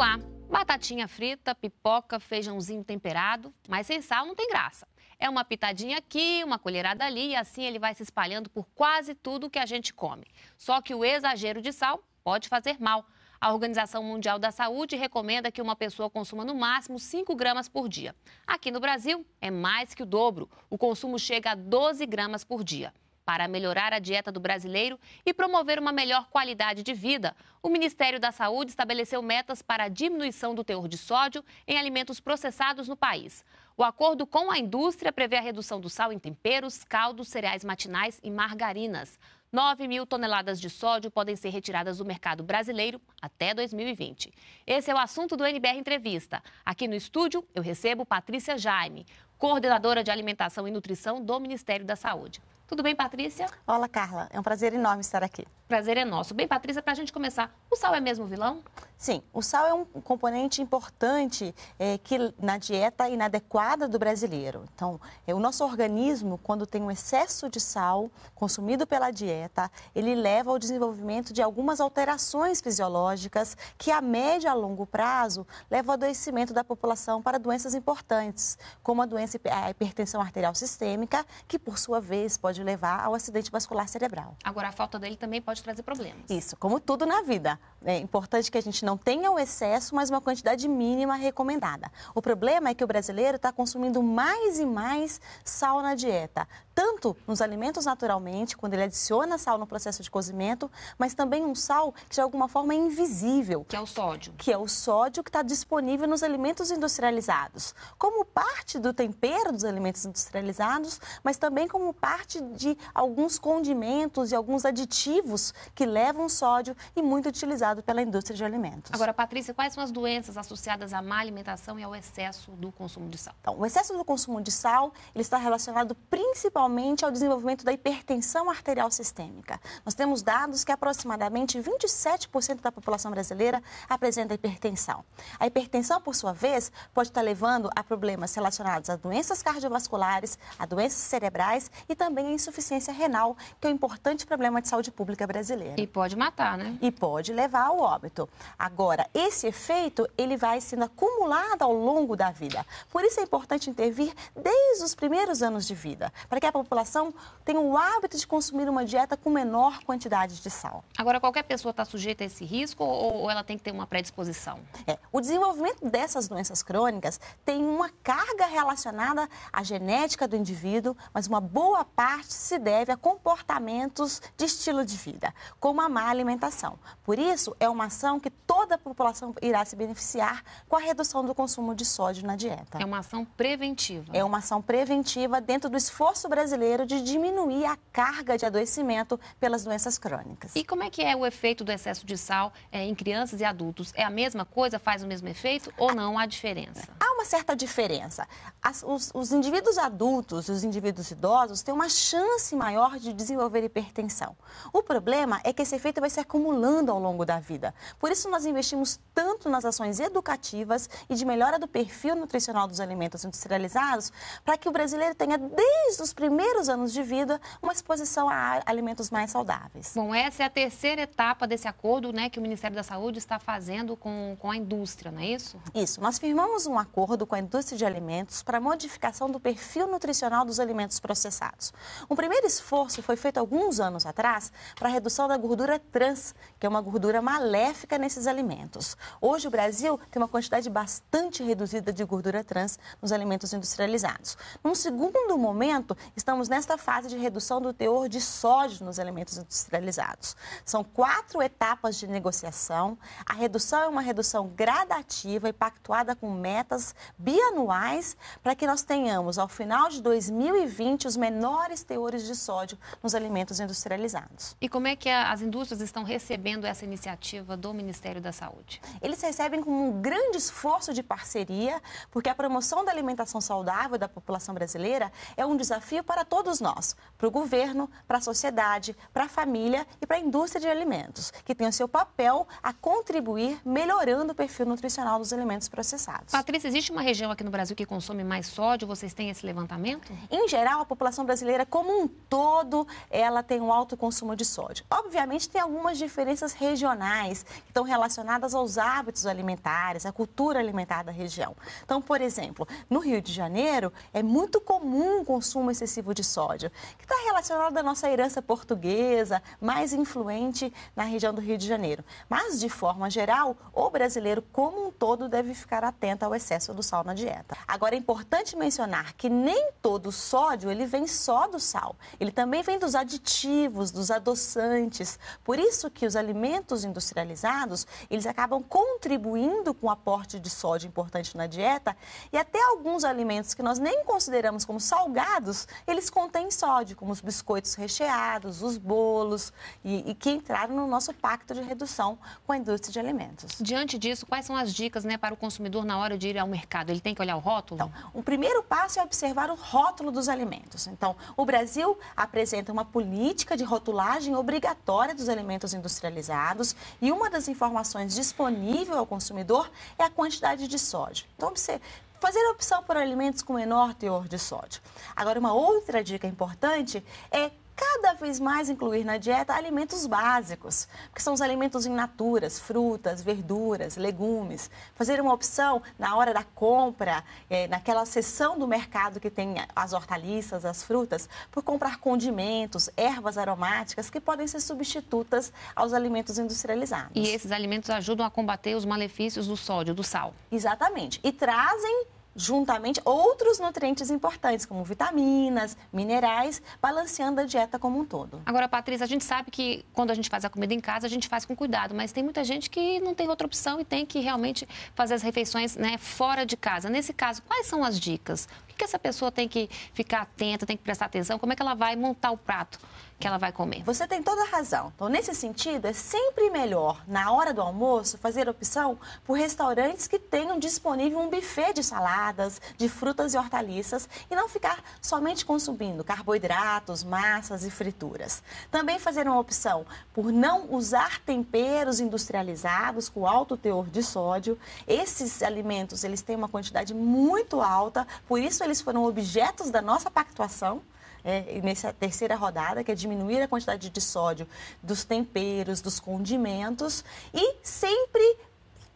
lá. Batatinha frita, pipoca, feijãozinho temperado, mas sem sal não tem graça. É uma pitadinha aqui, uma colherada ali e assim ele vai se espalhando por quase tudo que a gente come. Só que o exagero de sal pode fazer mal. A Organização Mundial da Saúde recomenda que uma pessoa consuma no máximo 5 gramas por dia. Aqui no Brasil, é mais que o dobro. O consumo chega a 12 gramas por dia. Para melhorar a dieta do brasileiro e promover uma melhor qualidade de vida, o Ministério da Saúde estabeleceu metas para a diminuição do teor de sódio em alimentos processados no país. O acordo com a indústria prevê a redução do sal em temperos, caldos, cereais matinais e margarinas. 9 mil toneladas de sódio podem ser retiradas do mercado brasileiro até 2020. Esse é o assunto do NBR Entrevista. Aqui no estúdio, eu recebo Patrícia Jaime, coordenadora de Alimentação e Nutrição do Ministério da Saúde. Tudo bem, Patrícia? Olá, Carla. É um prazer enorme estar aqui prazer é nosso. Bem, Patrícia, para a gente começar, o sal é mesmo vilão? Sim, o sal é um componente importante é, que na dieta inadequada do brasileiro. Então, é, o nosso organismo, quando tem um excesso de sal consumido pela dieta, ele leva ao desenvolvimento de algumas alterações fisiológicas que, a médio a longo prazo, levam ao adoecimento da população para doenças importantes, como a doença a hipertensão arterial sistêmica, que, por sua vez, pode levar ao acidente vascular cerebral. Agora, a falta dele também pode pode trazer problemas. Isso, como tudo na vida. É importante que a gente não tenha o excesso, mas uma quantidade mínima recomendada. O problema é que o brasileiro está consumindo mais e mais sal na dieta, tanto nos alimentos naturalmente, quando ele adiciona sal no processo de cozimento, mas também um sal que de alguma forma é invisível. Que é o sódio. Que é o sódio que está disponível nos alimentos industrializados, como parte do tempero dos alimentos industrializados, mas também como parte de alguns condimentos e alguns aditivos que levam sódio e muito utilizado utilizado pela indústria de alimentos. Agora, Patrícia, quais são as doenças associadas à má alimentação e ao excesso do consumo de sal? Então, o excesso do consumo de sal ele está relacionado principalmente ao desenvolvimento da hipertensão arterial sistêmica. Nós temos dados que aproximadamente 27% da população brasileira apresenta hipertensão. A hipertensão, por sua vez, pode estar levando a problemas relacionados a doenças cardiovasculares, a doenças cerebrais e também a insuficiência renal, que é um importante problema de saúde pública brasileira. E pode matar, né? E pode levar o óbito. Agora, esse efeito ele vai sendo acumulado ao longo da vida. Por isso é importante intervir desde os primeiros anos de vida, para que a população tenha o hábito de consumir uma dieta com menor quantidade de sal. Agora, qualquer pessoa está sujeita a esse risco ou ela tem que ter uma predisposição? É, o desenvolvimento dessas doenças crônicas tem uma carga relacionada à genética do indivíduo, mas uma boa parte se deve a comportamentos de estilo de vida, como a má alimentação. Por isso, isso é uma ação que toda a população irá se beneficiar com a redução do consumo de sódio na dieta. É uma ação preventiva. É uma ação preventiva dentro do esforço brasileiro de diminuir a carga de adoecimento pelas doenças crônicas. E como é que é o efeito do excesso de sal é, em crianças e adultos? É a mesma coisa, faz o mesmo efeito ou não há diferença? Há uma certa diferença. As, os, os indivíduos adultos, os indivíduos idosos têm uma chance maior de desenvolver hipertensão. O problema é que esse efeito vai se acumulando ao longo da vida. Por isso, nós investimos tanto nas ações educativas e de melhora do perfil nutricional dos alimentos industrializados, para que o brasileiro tenha, desde os primeiros anos de vida, uma exposição a alimentos mais saudáveis. Bom, essa é a terceira etapa desse acordo né, que o Ministério da Saúde está fazendo com, com a indústria, não é isso? Isso. Nós firmamos um acordo com a indústria de alimentos para modificação do perfil nutricional dos alimentos processados. Um primeiro esforço foi feito alguns anos atrás para a redução da gordura trans, que é uma gordura mais maléfica nesses alimentos. Hoje, o Brasil tem uma quantidade bastante reduzida de gordura trans nos alimentos industrializados. Num segundo momento, estamos nesta fase de redução do teor de sódio nos alimentos industrializados. São quatro etapas de negociação. A redução é uma redução gradativa e pactuada com metas bianuais para que nós tenhamos, ao final de 2020, os menores teores de sódio nos alimentos industrializados. E como é que as indústrias estão recebendo essa iniciativa? iniciativa do Ministério da Saúde. Eles recebem como um grande esforço de parceria, porque a promoção da alimentação saudável da população brasileira é um desafio para todos nós, para o governo, para a sociedade, para a família e para a indústria de alimentos, que tem o seu papel a contribuir melhorando o perfil nutricional dos alimentos processados. Patrícia, existe uma região aqui no Brasil que consome mais sódio? Vocês têm esse levantamento? Em geral, a população brasileira como um todo, ela tem um alto consumo de sódio. Obviamente, tem algumas diferenças regionais regionais, que estão relacionadas aos hábitos alimentares, à cultura alimentar da região. Então, por exemplo, no Rio de Janeiro, é muito comum o consumo excessivo de sódio, que está relacionado à nossa herança portuguesa, mais influente na região do Rio de Janeiro. Mas, de forma geral, o brasileiro como um todo deve ficar atento ao excesso do sal na dieta. Agora, é importante mencionar que nem todo sódio ele vem só do sal, ele também vem dos aditivos, dos adoçantes. Por isso que os alimentos industrializados, eles acabam contribuindo com o aporte de sódio importante na dieta e até alguns alimentos que nós nem consideramos como salgados, eles contêm sódio, como os biscoitos recheados, os bolos e, e que entraram no nosso pacto de redução com a indústria de alimentos. Diante disso, quais são as dicas né, para o consumidor na hora de ir ao mercado? Ele tem que olhar o rótulo? Então, o primeiro passo é observar o rótulo dos alimentos. Então, o Brasil apresenta uma política de rotulagem obrigatória dos alimentos industrializados e uma das informações disponível ao consumidor é a quantidade de sódio. Então, você fazer a opção por alimentos com menor teor de sódio. Agora, uma outra dica importante é cada vez mais incluir na dieta alimentos básicos, que são os alimentos in naturas, frutas, verduras, legumes. Fazer uma opção na hora da compra, é, naquela seção do mercado que tem as hortaliças, as frutas, por comprar condimentos, ervas aromáticas que podem ser substitutas aos alimentos industrializados. E esses alimentos ajudam a combater os malefícios do sódio, do sal. Exatamente. E trazem juntamente outros nutrientes importantes, como vitaminas, minerais, balanceando a dieta como um todo. Agora, Patrícia, a gente sabe que quando a gente faz a comida em casa, a gente faz com cuidado, mas tem muita gente que não tem outra opção e tem que realmente fazer as refeições né, fora de casa. Nesse caso, quais são as dicas? que essa pessoa tem que ficar atenta, tem que prestar atenção? Como é que ela vai montar o prato que ela vai comer? Você tem toda a razão. Então, nesse sentido, é sempre melhor, na hora do almoço, fazer opção por restaurantes que tenham disponível um buffet de saladas, de frutas e hortaliças e não ficar somente consumindo carboidratos, massas e frituras. Também fazer uma opção por não usar temperos industrializados com alto teor de sódio. Esses alimentos, eles têm uma quantidade muito alta, por isso eles eles foram objetos da nossa pactuação, é, nessa terceira rodada, que é diminuir a quantidade de sódio dos temperos, dos condimentos, e sempre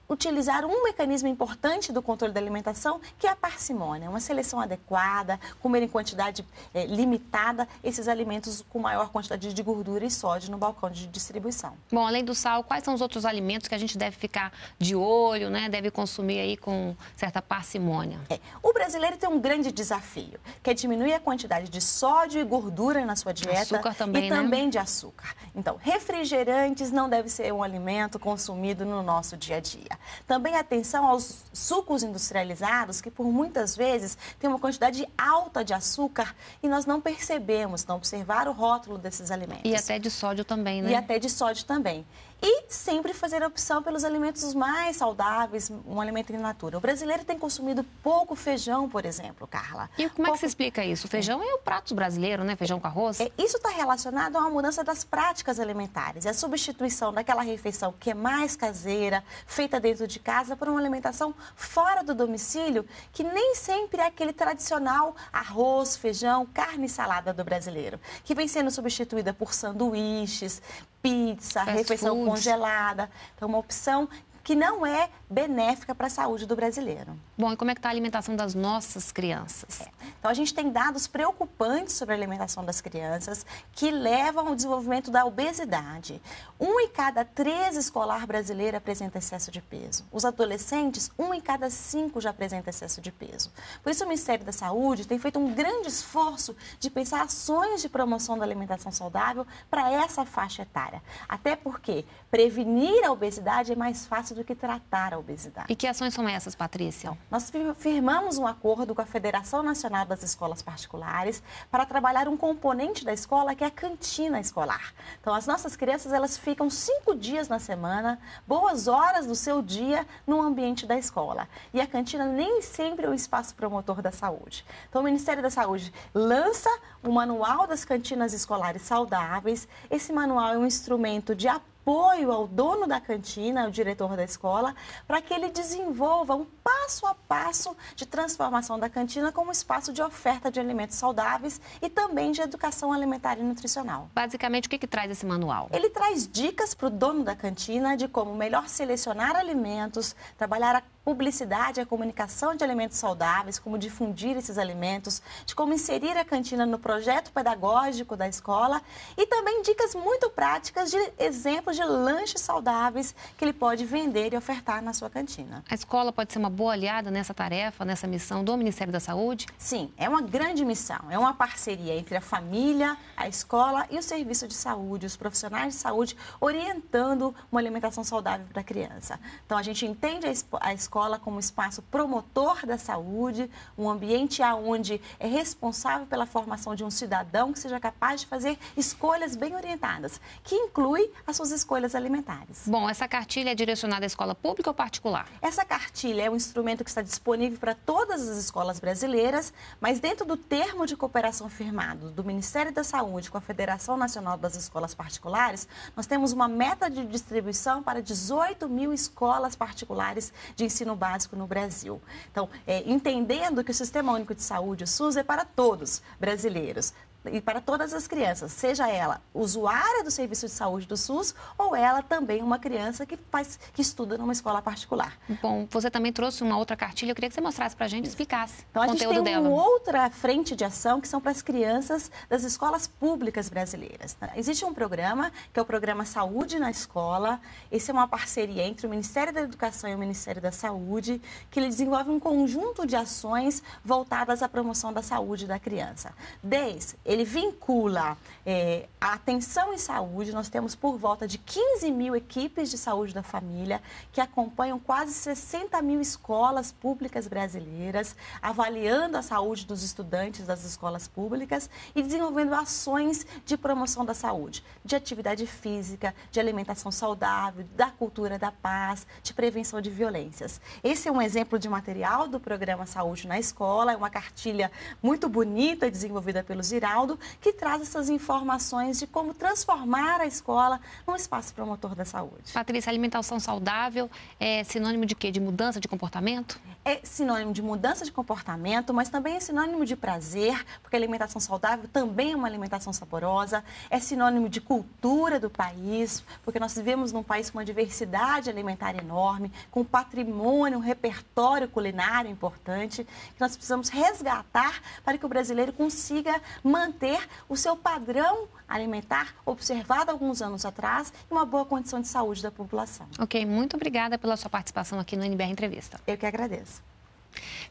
utilizar um mecanismo importante do controle da alimentação, que é a parcimônia, uma seleção adequada, comer em quantidade é, limitada esses alimentos com maior quantidade de gordura e sódio no balcão de distribuição. Bom, além do sal, quais são os outros alimentos que a gente deve ficar de olho, né? Deve consumir aí com certa parcimônia? É. O brasileiro tem um grande desafio, que é diminuir a quantidade de sódio e gordura na sua dieta também, e né? também de açúcar. Então, refrigerantes não deve ser um alimento consumido no nosso dia a dia. Também atenção aos sucos industrializados, que por muitas vezes têm uma quantidade alta de açúcar e nós não percebemos, não observar o rótulo desses alimentos. E até de sódio também, né? E até de sódio também. E sempre fazer a opção pelos alimentos mais saudáveis, um alimento in natura. O brasileiro tem consumido pouco feijão, por exemplo, Carla. E como pouco... é que se explica isso? É. feijão é o prato brasileiro, né? Feijão com arroz. É, isso está relacionado a uma mudança das práticas alimentares. É a substituição daquela refeição que é mais caseira, feita dentro de casa, por uma alimentação fora do domicílio, que nem sempre é aquele tradicional arroz, feijão, carne e salada do brasileiro, que vem sendo substituída por sanduíches, pizza, refeição congelada. Então, uma opção que não é benéfica para a saúde do brasileiro. Bom, e como é que está a alimentação das nossas crianças? É. Então, a gente tem dados preocupantes sobre a alimentação das crianças que levam ao desenvolvimento da obesidade. Um em cada três escolar brasileiro apresenta excesso de peso. Os adolescentes, um em cada cinco já apresenta excesso de peso. Por isso, o Ministério da Saúde tem feito um grande esforço de pensar ações de promoção da alimentação saudável para essa faixa etária. Até porque prevenir a obesidade é mais fácil do que tratar a obesidade. E que ações são essas, Patrícia? Então, nós firmamos um acordo com a Federação Nacional das Escolas Particulares para trabalhar um componente da escola que é a cantina escolar. Então, as nossas crianças elas ficam cinco dias na semana, boas horas do seu dia, no ambiente da escola. E a cantina nem sempre é um espaço promotor da saúde. Então, o Ministério da Saúde lança o Manual das Cantinas Escolares Saudáveis. Esse manual é um instrumento de apoio apoio ao dono da cantina, ao diretor da escola, para que ele desenvolva um passo a passo de transformação da cantina como espaço de oferta de alimentos saudáveis e também de educação alimentar e nutricional. Basicamente, o que, que traz esse manual? Ele traz dicas para o dono da cantina de como melhor selecionar alimentos, trabalhar a publicidade, a comunicação de alimentos saudáveis, como difundir esses alimentos, de como inserir a cantina no projeto pedagógico da escola e também dicas muito práticas de exemplos de lanches saudáveis que ele pode vender e ofertar na sua cantina. A escola pode ser uma boa aliada nessa tarefa, nessa missão do Ministério da Saúde? Sim, é uma grande missão, é uma parceria entre a família, a escola e o serviço de saúde, os profissionais de saúde orientando uma alimentação saudável para a criança. Então a gente entende a escola escola como espaço promotor da saúde, um ambiente aonde é responsável pela formação de um cidadão que seja capaz de fazer escolhas bem orientadas, que inclui as suas escolhas alimentares. Bom, essa cartilha é direcionada à escola pública ou particular? Essa cartilha é um instrumento que está disponível para todas as escolas brasileiras, mas dentro do termo de cooperação firmado do Ministério da Saúde com a Federação Nacional das Escolas Particulares, nós temos uma meta de distribuição para 18 mil escolas particulares de ensino ensino básico no Brasil. Então, é, entendendo que o Sistema Único de Saúde, o SUS, é para todos brasileiros, e para todas as crianças, seja ela usuária do serviço de saúde do SUS ou ela também uma criança que faz que estuda numa escola particular. Bom, você também trouxe uma outra cartilha, eu queria que você mostrasse para a gente e explicasse então, o conteúdo dela. Então, a gente tem uma outra frente de ação que são para as crianças das escolas públicas brasileiras. Né? Existe um programa, que é o programa Saúde na Escola, esse é uma parceria entre o Ministério da Educação e o Ministério da Saúde, que ele desenvolve um conjunto de ações voltadas à promoção da saúde da criança. Desde ele vincula é, a atenção em saúde. Nós temos por volta de 15 mil equipes de saúde da família que acompanham quase 60 mil escolas públicas brasileiras, avaliando a saúde dos estudantes das escolas públicas e desenvolvendo ações de promoção da saúde, de atividade física, de alimentação saudável, da cultura da paz, de prevenção de violências. Esse é um exemplo de material do programa Saúde na Escola, é uma cartilha muito bonita desenvolvida pelo Ziraldo que traz essas informações de como transformar a escola num espaço promotor da saúde. Patrícia, alimentação saudável é sinônimo de quê? De mudança de comportamento? É sinônimo de mudança de comportamento, mas também é sinônimo de prazer, porque alimentação saudável também é uma alimentação saborosa, é sinônimo de cultura do país, porque nós vivemos num país com uma diversidade alimentar enorme, com um patrimônio, um repertório culinário importante, que nós precisamos resgatar para que o brasileiro consiga manter manter o seu padrão alimentar observado alguns anos atrás e uma boa condição de saúde da população. Ok, muito obrigada pela sua participação aqui no NBR Entrevista. Eu que agradeço.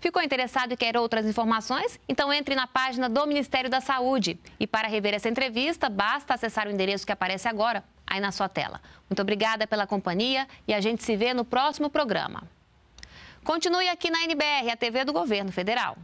Ficou interessado e quer outras informações? Então entre na página do Ministério da Saúde. E para rever essa entrevista, basta acessar o endereço que aparece agora, aí na sua tela. Muito obrigada pela companhia e a gente se vê no próximo programa. Continue aqui na NBR, a TV do Governo Federal.